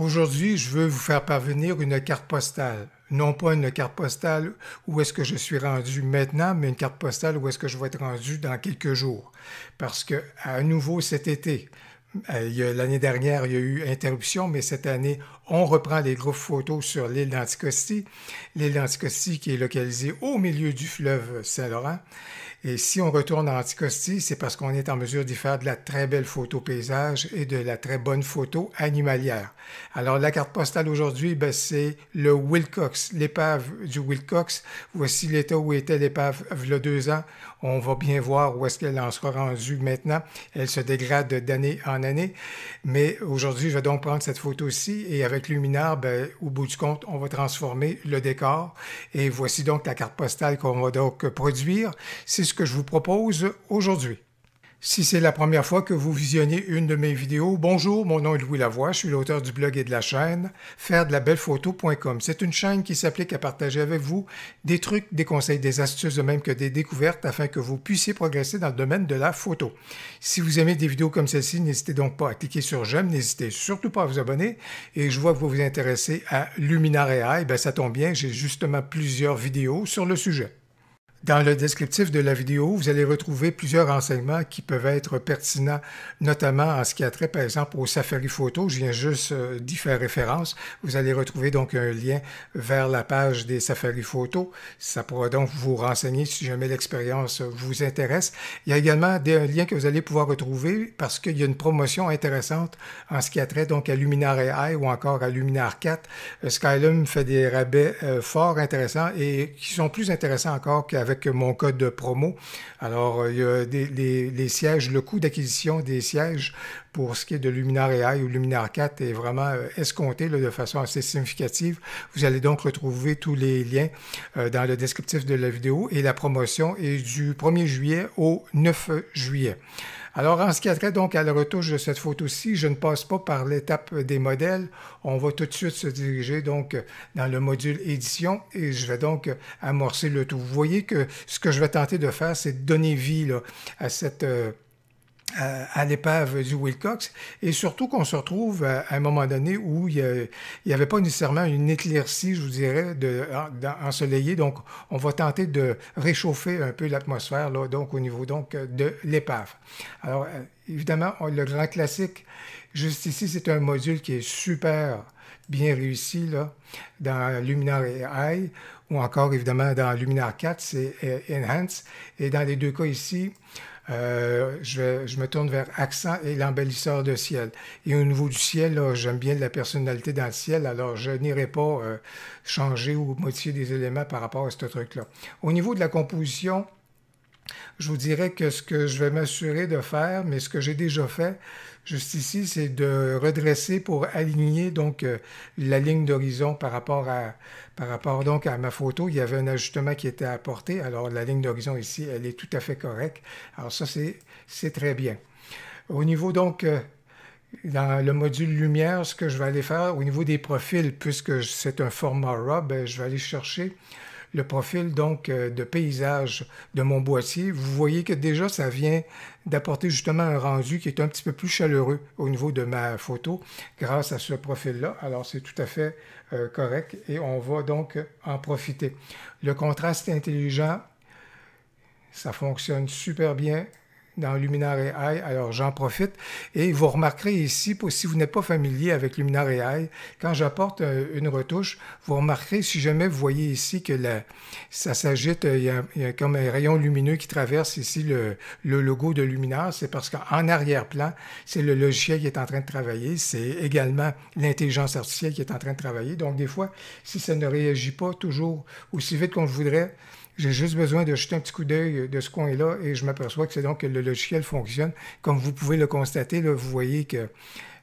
Aujourd'hui, je veux vous faire parvenir une carte postale. Non pas une carte postale où est-ce que je suis rendu maintenant, mais une carte postale où est-ce que je vais être rendu dans quelques jours. Parce que, à nouveau cet été, euh, l'année dernière, il y a eu interruption, mais cette année, on reprend les groupes photos sur l'île d'Anticosti, l'île d'Anticosti qui est localisée au milieu du fleuve Saint-Laurent. Et si on retourne à Anticosti, c'est parce qu'on est en mesure d'y faire de la très belle photo paysage et de la très bonne photo animalière. Alors la carte postale aujourd'hui, ben, c'est le Wilcox, l'épave du Wilcox. Voici l'état où était l'épave il y a deux ans. On va bien voir où est-ce qu'elle en sera rendue maintenant. Elle se dégrade d'année en année. Mais aujourd'hui, je vais donc prendre cette photo-ci et avec luminaire, ben, au bout du compte, on va transformer le décor. Et voici donc la carte postale qu'on va donc produire. C'est ce que je vous propose aujourd'hui. Si c'est la première fois que vous visionnez une de mes vidéos, bonjour, mon nom est Louis Lavoie, je suis l'auteur du blog et de la chaîne faire de la belle photo.com. C'est une chaîne qui s'applique à partager avec vous des trucs, des conseils, des astuces, de même que des découvertes afin que vous puissiez progresser dans le domaine de la photo. Si vous aimez des vidéos comme celle-ci, n'hésitez donc pas à cliquer sur j'aime, n'hésitez surtout pas à vous abonner et je vois que vous vous intéressez à Luminar et ben ça tombe bien, j'ai justement plusieurs vidéos sur le sujet. Dans le descriptif de la vidéo, vous allez retrouver plusieurs renseignements qui peuvent être pertinents, notamment en ce qui a trait, par exemple, au Safari Photo. Je viens juste euh, d'y faire référence. Vous allez retrouver donc un lien vers la page des Safari Photo. Ça pourra donc vous renseigner si jamais l'expérience vous intéresse. Il y a également des, un lien que vous allez pouvoir retrouver parce qu'il y a une promotion intéressante en ce qui a trait donc à Luminar AI ou encore à Luminar 4. Euh, Skylum fait des rabais euh, fort intéressants et qui sont plus intéressants encore qu'avec avec mon code promo. Alors, euh, il y a les, sièges, le coût d'acquisition des sièges pour ce qui est de Luminar AI ou Luminar 4 est vraiment euh, escompté de façon assez significative. Vous allez donc retrouver tous les liens euh, dans le descriptif de la vidéo et la promotion est du 1er juillet au 9 juillet. Alors, en ce qui a trait donc à la retouche de cette photo-ci, je ne passe pas par l'étape des modèles. On va tout de suite se diriger donc dans le module édition et je vais donc amorcer le tout. Vous voyez que ce que je vais tenter de faire, c'est de donner vie à cette... Euh, à l'épave du Wilcox et surtout qu'on se retrouve à un moment donné où il n'y avait pas nécessairement une éclaircie, je vous dirais, de, Donc, on va tenter de réchauffer un peu l'atmosphère donc au niveau donc, de l'épave. Alors, euh, évidemment, le grand classique, juste ici, c'est un module qui est super bien réussi là, dans Luminar AI ou encore évidemment dans Luminar 4, c'est euh, Enhance. Et dans les deux cas ici, euh, je, me tourne vers Accent et l'embellisseur de ciel. Et au niveau du ciel, j'aime bien la personnalité dans le ciel, alors je n'irai pas euh, changer ou modifier des éléments par rapport à ce truc-là. Au niveau de la composition, je vous dirais que ce que je vais m'assurer de faire, mais ce que j'ai déjà fait juste ici, c'est de redresser pour aligner donc euh, la ligne d'horizon par rapport à donc à ma photo. Il y avait un ajustement qui était apporté. Alors la ligne d'horizon ici, elle est tout à fait correcte. Alors ça, c'est très bien. Au niveau donc euh, dans le module lumière, ce que je vais aller faire au niveau des profils, puisque c'est un format RAW, ben, je vais aller chercher le profil donc euh, de paysage de mon boîtier, vous voyez que déjà ça vient d'apporter justement un rendu qui est un petit peu plus chaleureux au niveau de ma photo grâce à ce profil-là. Alors c'est tout à fait euh, correct et on va donc en profiter. Le contraste intelligent, ça fonctionne super bien dans Luminar AI. Alors j'en profite et vous remarquerez ici, pour, si vous n'êtes pas familier avec Luminar AI, quand j'apporte euh, une retouche, vous remarquerez si jamais vous voyez ici que ça s'agite, euh, il, y a comme un rayon lumineux qui traverse ici le, logo de Luminaire. c'est parce qu'en arrière-plan, c'est le logiciel qui est en train de travailler, c'est également l'intelligence artificielle qui est en train de travailler. Donc des fois, si ça ne réagit pas toujours aussi vite qu'on le voudrait, j'ai juste besoin de jeter un petit coup d'œil euh, de ce coin-là et je m'aperçois que c'est donc que le logiciel fonctionne. Comme vous pouvez le constater, vous voyez que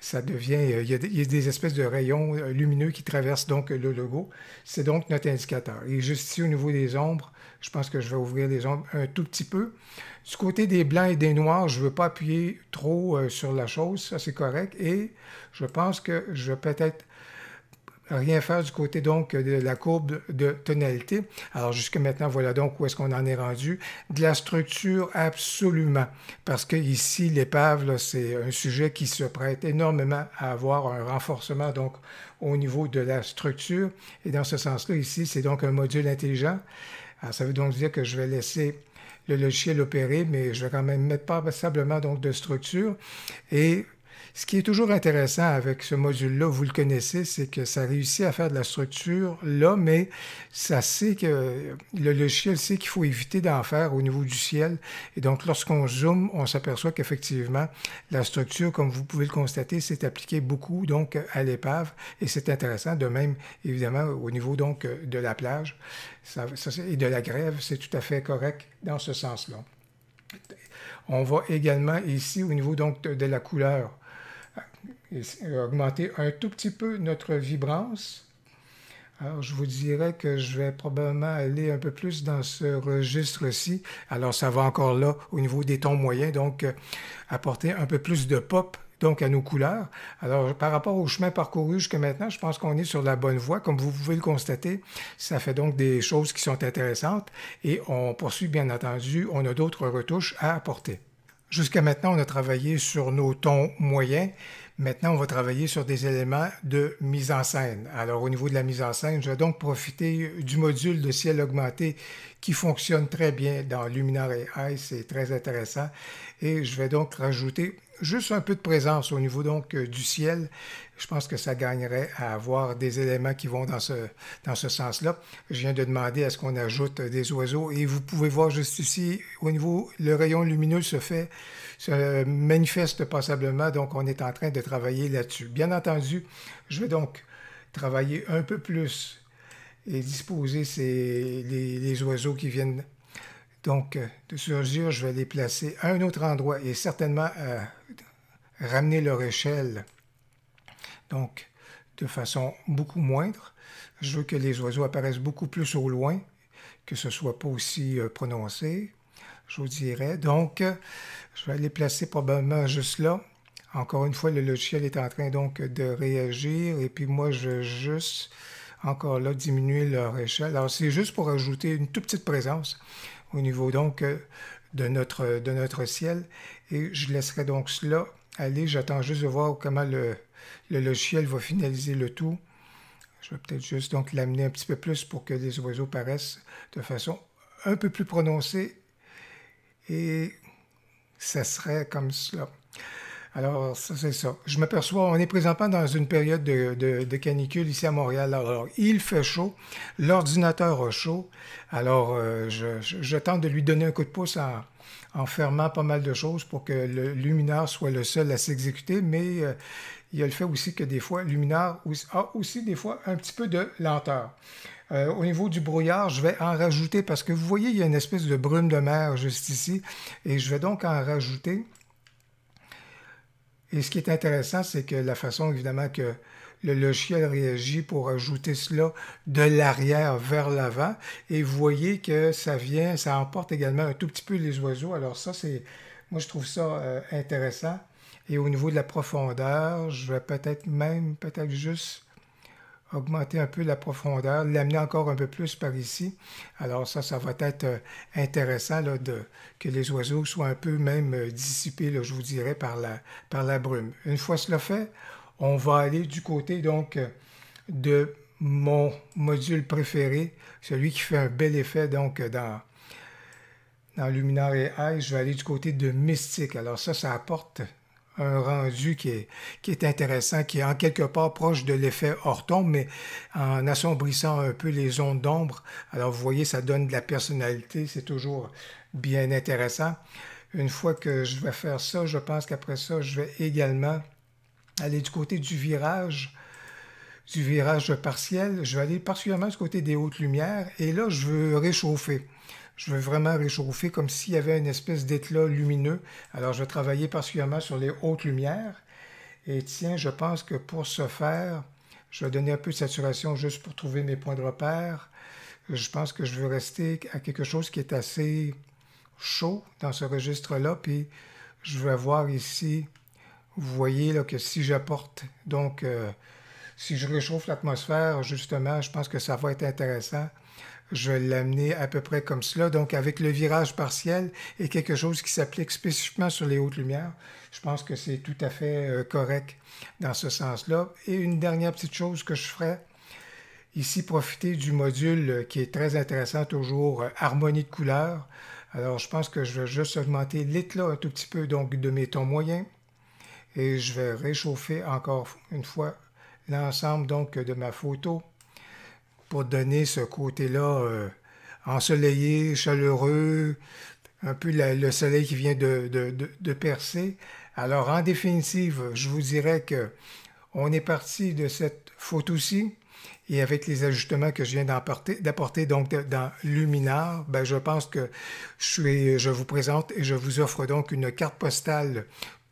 ça devient, euh, il y, a, des espèces de rayons euh, lumineux qui traversent donc le logo. C'est donc notre indicateur. Et juste ici, au niveau des ombres, je pense que je vais ouvrir les ombres un tout petit peu. Du côté des blancs et des noirs, je ne veux pas appuyer trop sur la chose, ça c'est correct. Et je pense que je vais peut-être rien faire du côté donc de la courbe de tonalité. Alors jusque maintenant, voilà donc où est-ce qu'on en est rendu. De la structure, absolument, parce que ici, l'épave, c'est un sujet qui se prête énormément à avoir un renforcement donc au niveau de la structure. Et dans ce sens-là, ici, c'est donc un module intelligent. ça veut donc dire que je vais laisser le logiciel opérer, mais je vais quand même mettre passablement donc de structure. Et ce qui est toujours intéressant avec ce module-là, vous le connaissez, c'est que ça réussit à faire de la structure là, mais ça sait que le logiciel sait qu'il faut éviter d'en faire au niveau du ciel. Et donc, lorsqu'on zoome, on s'aperçoit qu'effectivement, la structure, comme vous pouvez le constater, s'est appliquée beaucoup donc à l'épave. Et c'est intéressant. De même, évidemment, au niveau donc de la plage et de la grève, c'est tout à fait correct dans ce sens-là. On va également ici au niveau donc de la couleur euh, augmenter un tout petit peu notre vibrance. Alors, je vous dirais que je vais probablement aller un peu plus dans ce registre-ci. Alors, ça va encore là au niveau des tons moyens, donc euh, apporter un peu plus de pop donc à nos couleurs. Alors, par rapport au chemin parcouru jusqu'à maintenant, je pense qu'on est sur la bonne voie. Comme vous pouvez le constater, ça fait donc des choses qui sont intéressantes et on poursuit, bien entendu, on a d'autres retouches à apporter. Jusqu'à maintenant, on a travaillé sur nos tons moyens. Maintenant, on va travailler sur des éléments de mise en scène. Alors, au niveau de la mise en scène, je vais donc profiter du module de ciel augmenté qui fonctionne très bien dans Luminar AI. C'est très intéressant. Et je vais donc rajouter juste un peu de présence au niveau donc euh, du ciel je pense que ça gagnerait à avoir des éléments qui vont dans ce, dans ce sens-là. Je viens de demander à ce qu'on ajoute des oiseaux et vous pouvez voir juste ici, au niveau, le rayon lumineux se fait, se manifeste passablement, donc on est en train de travailler là-dessus. Bien entendu, je vais donc travailler un peu plus et disposer ces, les, oiseaux qui viennent donc, de surgir, je vais les placer à un autre endroit et certainement euh, ramener leur échelle donc de façon beaucoup moindre. Je veux que les oiseaux apparaissent beaucoup plus au loin, que ce soit pas aussi euh, prononcé, je vous dirais. Donc, je vais les placer probablement juste là. Encore une fois, le logiciel est en train donc de réagir et puis moi, je vais juste, encore là, diminuer leur échelle. Alors, c'est juste pour ajouter une toute petite présence au niveau donc euh, de notre, de notre ciel et je laisserai donc cela Allez, J'attends juste de voir comment le, le, logiciel va finaliser le tout. Je vais peut-être juste donc l'amener un petit peu plus pour que les oiseaux paraissent de façon un peu plus prononcée. Et ça serait comme cela. Alors, c'est ça. Je m'aperçois, on est présentement dans une période de, canicule ici à Montréal. Alors, il fait chaud, l'ordinateur a chaud. Alors, euh, je, tente de lui donner un coup de pouce en, fermant pas mal de choses pour que le luminaire soit le seul à s'exécuter, mais euh, il y a le fait aussi que des fois, luminaire a aussi des fois un petit peu de lenteur. Euh, au niveau du brouillard, je vais en rajouter parce que vous voyez, il y a une espèce de brume de mer juste ici et je vais donc en rajouter. Et ce qui est intéressant, c'est que la façon, évidemment, que le logiciel réagit pour ajouter cela de l'arrière vers l'avant. Et vous voyez que ça vient, ça emporte également un tout petit peu les oiseaux. Alors ça, c'est, moi, je trouve ça euh, intéressant. Et au niveau de la profondeur, je vais peut-être même, peut-être juste augmenter un peu la profondeur, l'amener encore un peu plus par ici. Alors ça, ça va être euh, intéressant là, de, que les oiseaux soient un peu même euh, dissipés, je vous dirais, par la, par la brume. Une fois cela fait, on va aller du côté donc euh, de mon module préféré, celui qui fait un bel effet donc dans, dans Luminar et je vais aller du côté de Mystique. Alors ça, ça apporte un rendu qui est, qui est intéressant, qui est en quelque part proche de l'effet Horton, mais en assombrissant un peu les ondes d'ombre. Alors vous voyez, ça donne de la personnalité, c'est toujours bien intéressant. Une fois que je vais faire ça, je pense qu'après ça, je vais également aller du côté du virage du virage partiel, je vais aller particulièrement du côté des hautes lumières et là je veux réchauffer. Je veux vraiment réchauffer comme s'il y avait une espèce d'éclat lumineux. Alors, je vais travailler particulièrement sur les hautes lumières. Et tiens, je pense que pour ce faire, je vais donner un peu de saturation juste pour trouver mes points de repère. Je pense que je veux rester à quelque chose qui est assez chaud dans ce registre-là. Puis je vais voir ici, vous voyez que si j'apporte, donc euh, si je réchauffe l'atmosphère, justement, je pense que ça va être intéressant je vais l'amener à peu près comme cela. Donc, avec le virage partiel et quelque chose qui s'applique spécifiquement sur les hautes lumières, je pense que c'est tout à fait euh, correct dans ce sens-là. Et une dernière petite chose que je ferais, ici, profiter du module euh, qui est très intéressant, toujours euh, harmonie de couleurs. Alors, je pense que je vais juste augmenter l'éclat un tout petit peu, donc de mes tons moyens. Et je vais réchauffer encore une fois l'ensemble donc de ma photo pour donner ce côté-là euh, ensoleillé, chaleureux, un peu le soleil qui vient de, percer. Alors, en définitive, je vous dirais que on est parti de cette photo-ci et avec les ajustements que je viens d'apporter donc dans Luminar, ben je pense que je, je vous présente et je vous offre donc une carte postale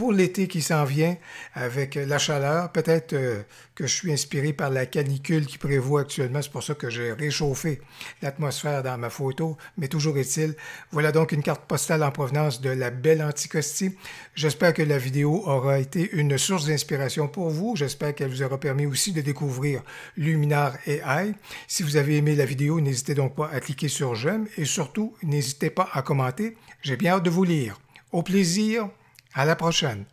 pour l'été qui s'en vient avec euh, la chaleur. Peut-être euh, que je suis inspiré par la canicule qui prévoit actuellement. C'est pour ça que j'ai réchauffé l'atmosphère dans ma photo. Mais toujours est-il, voilà donc une carte postale en provenance de la belle Anticosti. J'espère que la vidéo aura été une source d'inspiration pour vous. J'espère qu'elle vous aura permis aussi de découvrir Luminar AI. Si vous avez aimé la vidéo, n'hésitez donc pas à cliquer sur j'aime et surtout, n'hésitez pas à commenter. J'ai bien hâte de vous lire. Au plaisir! À la prochaine.